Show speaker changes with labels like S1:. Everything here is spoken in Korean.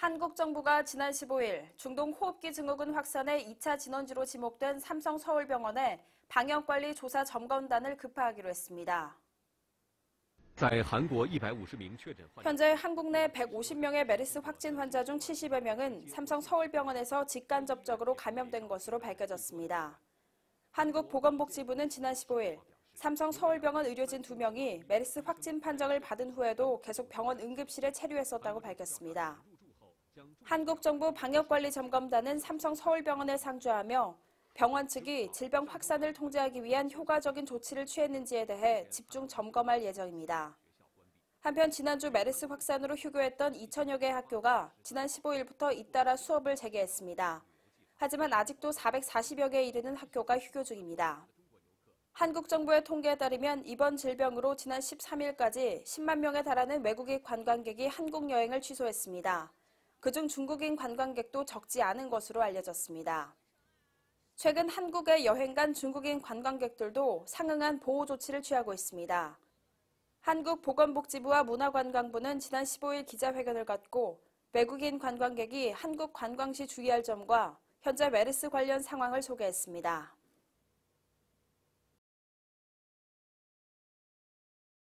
S1: 한국 정부가 지난 15일 중동 호흡기 증후군 확산의 2차 진원지로 지목된 삼성 서울병원에 방역관리 조사 점검단을 급파하기로 했습니다. 현재 한국 내 150명의 메르스 확진 환자 중 70여 명은 삼성 서울병원에서 직간접적으로 감염된 것으로 밝혀졌습니다. 한국보건복지부는 지난 15일 삼성 서울병원 의료진 2명이 메르스 확진 판정을 받은 후에도 계속 병원 응급실에 체류했었다고 밝혔습니다. 한국정부 방역관리점검단은 삼성서울병원을 상주하며 병원 측이 질병 확산을 통제하기 위한 효과적인 조치를 취했는지에 대해 집중 점검할 예정입니다. 한편 지난주 메르스 확산으로 휴교했던 2천여 개 학교가 지난 15일부터 잇따라 수업을 재개했습니다. 하지만 아직도 440여 개에 이르는 학교가 휴교 중입니다. 한국 정부의 통계에 따르면 이번 질병으로 지난 13일까지 10만 명에 달하는 외국인 관광객이 한국 여행을 취소했습니다. 그중 중국인 관광객도 적지 않은 것으로 알려졌습니다. 최근 한국에 여행 간 중국인 관광객들도 상응한 보호 조치를 취하고 있습니다. 한국보건복지부와 문화관광부는 지난 15일 기자회견을 갖고 외국인 관광객이 한국 관광시 주의할 점과 현재 메르스 관련 상황을 소개했습니다.